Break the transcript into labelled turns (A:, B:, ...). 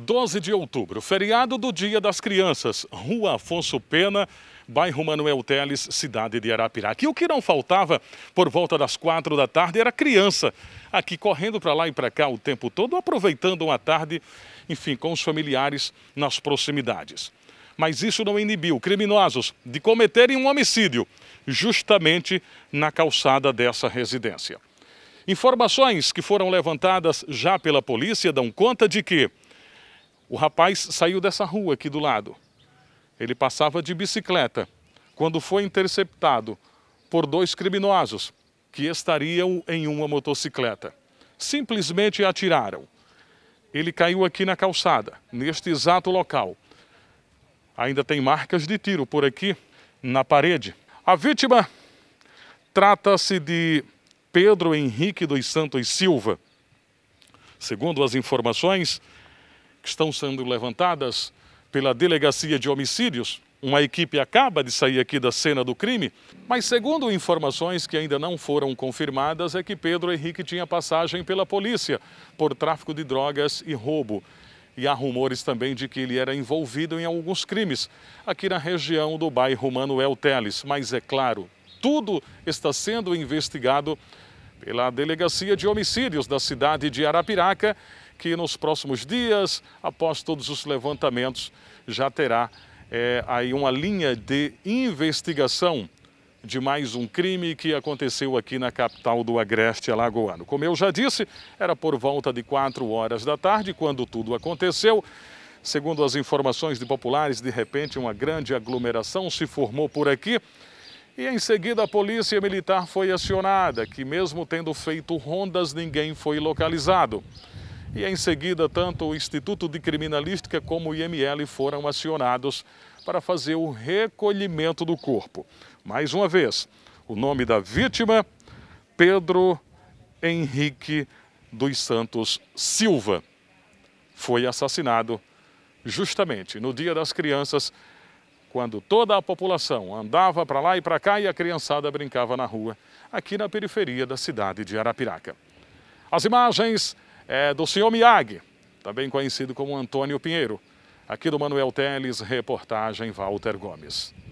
A: 12 de outubro, feriado do Dia das Crianças, Rua Afonso Pena, bairro Manuel Teles, cidade de Arapiraca. E o que não faltava por volta das quatro da tarde era criança, aqui correndo para lá e para cá o tempo todo, aproveitando uma tarde, enfim, com os familiares nas proximidades. Mas isso não inibiu criminosos de cometerem um homicídio, justamente na calçada dessa residência. Informações que foram levantadas já pela polícia dão conta de que o rapaz saiu dessa rua aqui do lado. Ele passava de bicicleta quando foi interceptado por dois criminosos que estariam em uma motocicleta. Simplesmente atiraram. Ele caiu aqui na calçada, neste exato local. Ainda tem marcas de tiro por aqui na parede. A vítima trata-se de Pedro Henrique dos Santos Silva. Segundo as informações, estão sendo levantadas pela Delegacia de Homicídios. Uma equipe acaba de sair aqui da cena do crime, mas segundo informações que ainda não foram confirmadas, é que Pedro Henrique tinha passagem pela polícia por tráfico de drogas e roubo. E há rumores também de que ele era envolvido em alguns crimes aqui na região do bairro Manuel Teles. Mas é claro, tudo está sendo investigado pela Delegacia de Homicídios da cidade de Arapiraca, que nos próximos dias, após todos os levantamentos, já terá é, aí uma linha de investigação de mais um crime que aconteceu aqui na capital do Agreste Alagoano. Como eu já disse, era por volta de 4 horas da tarde quando tudo aconteceu. Segundo as informações de populares, de repente uma grande aglomeração se formou por aqui e em seguida a polícia militar foi acionada, que mesmo tendo feito rondas, ninguém foi localizado. E em seguida, tanto o Instituto de Criminalística como o IML foram acionados para fazer o recolhimento do corpo. Mais uma vez, o nome da vítima, Pedro Henrique dos Santos Silva, foi assassinado justamente no Dia das Crianças quando toda a população andava para lá e para cá e a criançada brincava na rua, aqui na periferia da cidade de Arapiraca. As imagens é do senhor Miyagi, também conhecido como Antônio Pinheiro. Aqui do Manuel Teles, reportagem Walter Gomes.